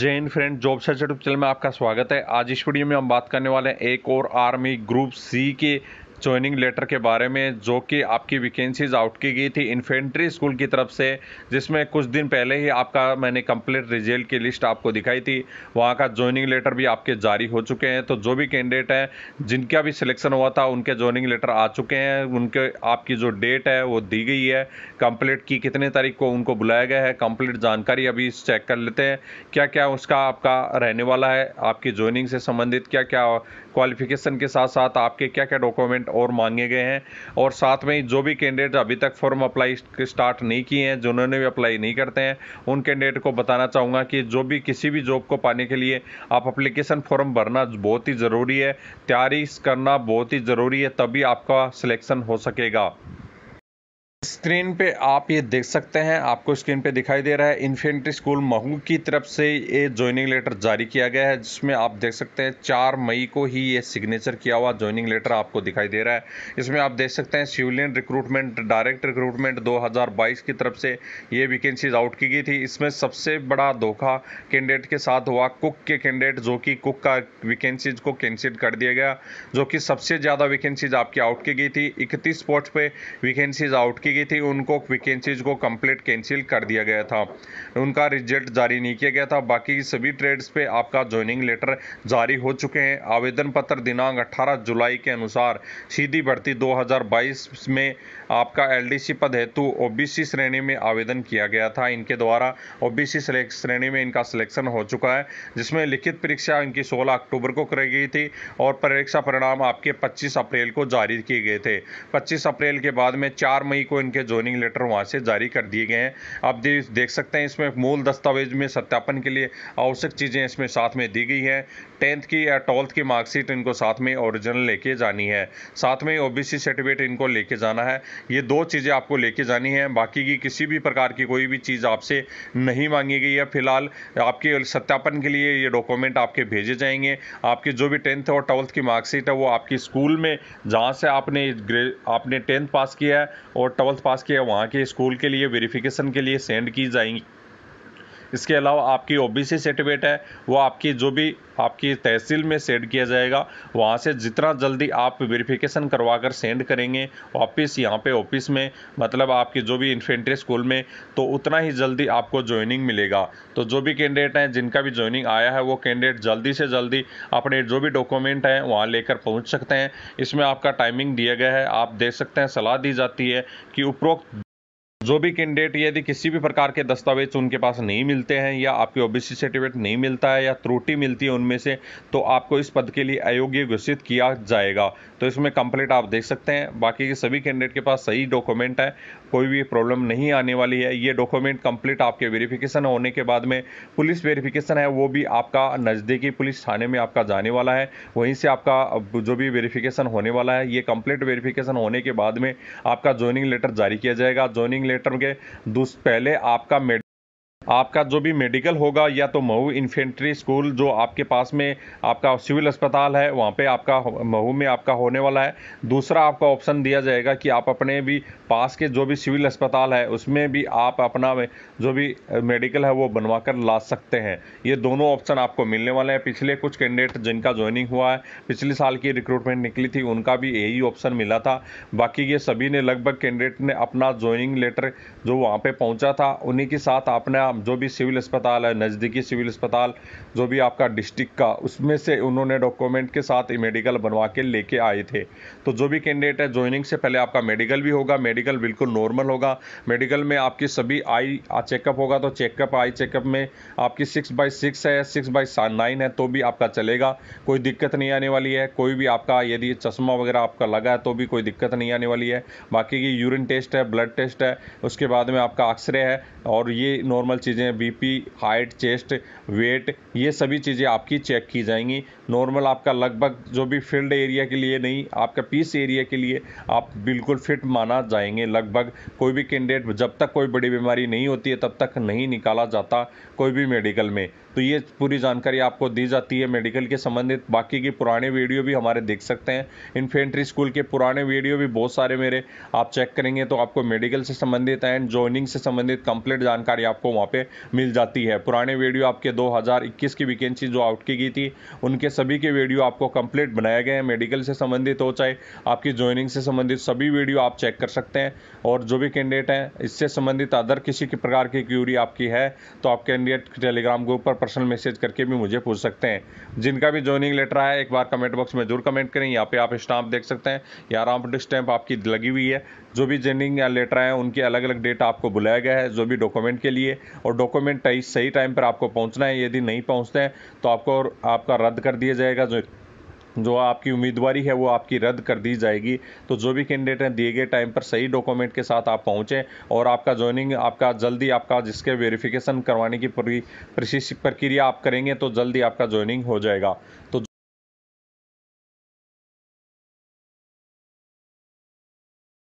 जय हिंद friend job search YouTube channel में आपका स्वागत है आज इस वीडियो में हम बात करने वाले हैं एक और आर्मी ग्रुप सी के ज्वाइनिंग लेटर के बारे में जो कि आपकी वैकेंसीज आउट की गई थी इन्फेंट्री स्कूल की तरफ से जिसमें कुछ दिन पहले ही आपका मैंने कंप्लीट रिजल्ट की लिस्ट आपको दिखाई थी वहाँ का ज्वाइनिंग लेटर भी आपके जारी हो चुके हैं तो जो भी कैंडिडेट हैं जिनका भी सिलेक्शन हुआ था उनके ज्वाइनिंग लेटर आ चुके हैं उनके आपकी जो डेट है वो दी गई है कंप्लीट की कितने तारीख को उनको बुलाया गया है कंप्लीट जानकारी अभी चेक कर लेते हैं क्या क्या उसका आपका रहने वाला है आपकी ज्वाइनिंग से संबंधित क्या क्या क्वालिफिकेशन के साथ साथ आपके क्या क्या डॉक्यूमेंट और मांगे गए हैं और साथ में जो भी कैंडिडेट अभी तक फॉर्म अप्लाई स्टार्ट नहीं किए हैं जिन्होंने भी अप्लाई नहीं करते हैं उन कैंडिडेट को बताना चाहूँगा कि जो भी किसी भी जॉब को पाने के लिए आप अप्लीकेशन फॉर्म भरना बहुत ही ज़रूरी है तैयारी करना बहुत ही ज़रूरी है तभी आपका सिलेक्शन हो सकेगा स्क्रीन पे आप ये देख सकते हैं आपको स्क्रीन पे दिखाई दे रहा है इन्फेंट्री स्कूल महू की तरफ से ये ज्वाइनिंग लेटर जारी किया गया है जिसमें आप देख सकते हैं चार मई को ही ये सिग्नेचर किया हुआ ज्वाइनिंग लेटर आपको दिखाई दे रहा है इसमें आप देख सकते हैं सिविलियन रिक्रूटमेंट डायरेक्ट रिक्रूटमेंट दो की तरफ से ये वैकेंसीज आउट की गई थी इसमें सबसे बड़ा धोखा कैंडिडेट के साथ हुआ कुक के कैंडिडेट जो कि कुक का वैकेंसीज को कैंसिल कर दिया गया जो कि सबसे ज़्यादा वैकेंसीज आपकी आउट की गई थी इकतीस स्पॉट पर वैकेंसीज आउट की की गई थी उनको वैकेंसीज को कंप्लीट कैंसिल कर दिया गया था उनका रिजल्ट जारी नहीं किया गया था बाकी सभी ट्रेड्स पे आपका ज्वाइनिंग लेटर जारी हो चुके हैं आवेदन पत्र दिनांक 18 जुलाई के अनुसार सीधी भर्ती 2022 में आपका एलडीसी पद हेतु तो ओबीसी श्रेणी में आवेदन किया गया था इनके द्वारा ओबीसी श्रेणी में इनका सिलेक्शन हो चुका है जिसमें लिखित परीक्षा इनकी 16 अक्टूबर को कराई गई थी और परीक्षा परिणाम आपके 25 अप्रैल को जारी किए गए थे 25 अप्रैल के बाद में 4 मई को इनके जोनिंग लेटर वहाँ से जारी कर दिए गए हैं आप देख सकते हैं इसमें मूल दस्तावेज में सत्यापन के लिए आवश्यक चीज़ें इसमें साथ में दी गई हैं टेंथ की या ट्वेल्थ की मार्कशीट इनको साथ में ओरिजिनल लेके जानी है साथ में ओबीसी सर्टिफिकेट इनको लेके जाना है ये दो चीज़ें आपको लेके जानी है बाकी की किसी भी प्रकार की कोई भी चीज़ आपसे नहीं मांगी गई है फिलहाल आपके सत्यापन के लिए ये डॉक्यूमेंट आपके भेजे जाएंगे आपके जो भी टेंथ और ट्वेल्थ की मार्कशीट है वो आपकी स्कूल में जहाँ से आपने आपने टेंथ पास किया है और ट्वेल्थ ट्वेल्थ पास किया वहाँ के स्कूल के लिए वेरिफिकेशन के लिए सेंड की जाएंगी इसके अलावा आपकी ओबीसी सर्टिफिकेट है वो आपकी जो भी आपकी तहसील में सेंड किया जाएगा वहाँ से जितना जल्दी आप वेरिफिकेशन करवा कर सेंड करेंगे वापस यहाँ पे ऑफिस में मतलब आपकी जो भी इन्फेंट्री स्कूल में तो उतना ही जल्दी आपको ज्वाइनिंग मिलेगा तो जो भी कैंडिडेट हैं जिनका भी ज्वाइनिंग आया है वो कैंडिडेट जल्दी से जल्दी अपने जो भी डॉक्यूमेंट हैं वहाँ लेकर पहुँच सकते हैं इसमें आपका टाइमिंग दिया गया है आप देख सकते हैं सलाह दी जाती है कि उपरोक्त जो भी कैंडिडेट यदि किसी भी प्रकार के दस्तावेज उनके पास नहीं मिलते हैं या आपकी ओबीसी सर्टिफिकेट नहीं मिलता है या त्रुटि मिलती है उनमें से तो आपको इस पद के लिए अयोग्य घोषित किया जाएगा तो इसमें कंप्लीट आप देख सकते हैं बाकी के सभी कैंडिडेट के पास सही डॉक्यूमेंट है कोई भी प्रॉब्लम नहीं आने वाली है ये डॉक्यूमेंट कंप्लीट आपके वेरिफिकेशन होने के बाद में पुलिस वेरिफिकेशन है वो भी आपका नज़दीकी पुलिस थाने में आपका जाने वाला है वहीं से आपका जो भी वेरिफिकेशन होने वाला है ये कंप्लीट वेरिफिकेशन होने के बाद में आपका ज्वाइनिंग लेटर जारी किया जाएगा ज्वाइनिंग कैलकुलेटर के दूस पहले आपका मेड आपका जो भी मेडिकल होगा या तो मऊ इन्फेंट्री स्कूल जो आपके पास में आपका सिविल अस्पताल है वहाँ पे आपका मऊ में आपका होने वाला है दूसरा आपका ऑप्शन दिया जाएगा कि आप अपने भी पास के जो भी सिविल अस्पताल है उसमें भी आप अपना जो भी मेडिकल है वो बनवा कर ला सकते हैं ये दोनों ऑप्शन आपको मिलने वाले हैं पिछले कुछ कैंडिडेट जिनका ज्वाइनिंग हुआ है पिछले साल की रिक्रूटमेंट निकली थी उनका भी यही ऑप्शन मिला था बाकी ये सभी ने लगभग कैंडिडेट ने अपना ज्वाइनिंग लेटर जो वहाँ पर पहुँचा था उन्हीं के साथ आपने जो भी सिविल अस्पताल है नज़दीकी सिविल अस्पताल जो भी आपका डिस्ट्रिक्ट का उसमें से उन्होंने डॉक्यूमेंट के साथ मेडिकल बनवा के लेके आए थे तो जो भी कैंडिडेट है ज्वाइनिंग से पहले आपका मेडिकल भी होगा मेडिकल बिल्कुल नॉर्मल होगा मेडिकल में आपकी सभी आई चेकअप होगा तो चेकअप आई चेकअप में आपकी सिक्स बाई सिक्स है सिक्स बाई नाइन है तो भी आपका चलेगा कोई दिक्कत नहीं आने वाली है कोई भी आपका यदि चश्मा वगैरह आपका लगा है तो भी कोई दिक्कत नहीं आने वाली है बाकी की यूरिन टेस्ट है ब्लड टेस्ट है उसके बाद में आपका एक्सरे है और ये नॉर्मल चीज़ें बीपी हाइट चेस्ट वेट ये सभी चीज़ें आपकी चेक की जाएंगी नॉर्मल आपका लगभग जो भी फील्ड एरिया के लिए नहीं आपका पीस एरिया के लिए आप बिल्कुल फिट माना जाएंगे लगभग कोई भी कैंडिडेट जब तक कोई बड़ी बीमारी नहीं होती है तब तक नहीं निकाला जाता कोई भी मेडिकल में तो ये पूरी जानकारी आपको दी जाती है मेडिकल के संबंधित बाकी की पुराने वीडियो भी हमारे देख सकते हैं इन्फेंट्री स्कूल के पुराने वीडियो भी बहुत सारे मेरे आप चेक करेंगे तो आपको मेडिकल से संबंधित एंड ज्वाइनिंग से संबंधित कंप्लीट जानकारी आपको वहाँ पर मिल जाती है पुराने वीडियो आपके 2021 की वैकेंसी जो आउट की गई थी उनके सभी के वीडियो आपको कंप्लीट बनाए गए हैं मेडिकल से संबंधित हो चाहे आपकी ज्वाइनिंग से संबंधित सभी वीडियो आप चेक कर सकते हैं और जो भी कैंडिडेट हैं इससे संबंधित अदर किसी के प्रकार की क्यूरी आपकी है तो आप कैंडिडेट टेलीग्राम ग्रुप पर पर्सनल मैसेज करके भी मुझे पूछ सकते हैं जिनका भी ज्वाइनिंग लेटर आया एक बार कमेंट बॉक्स में जरूर कमेंट करें यहाँ पे आप स्टाम्प देख सकते हैं या राम स्टैम्प आपकी लगी हुई है जो भी ज्वाइनिंग लेटर आए उनके अलग अलग डेट आपको बुलाया गया है जो भी डॉक्यूमेंट के लिए और डॉक्यूमेंट सही टाइम पर आपको पहुँचना है यदि नहीं पहुँचते हैं तो आपको आपका रद्द कर दिया जाएगा जो जो आपकी उम्मीदवारी है वो आपकी रद्द कर दी जाएगी तो जो भी कैंडिडेट हैं दिए गए टाइम पर सही डॉक्यूमेंट के साथ आप पहुँचें और आपका ज्वाइनिंग आपका जल्दी आपका जिसके वेरिफिकेशन करवाने की पूरी प्रशिक्षित प्रक्रिया आप करेंगे तो जल्दी आपका ज्वाइनिंग हो जाएगा तो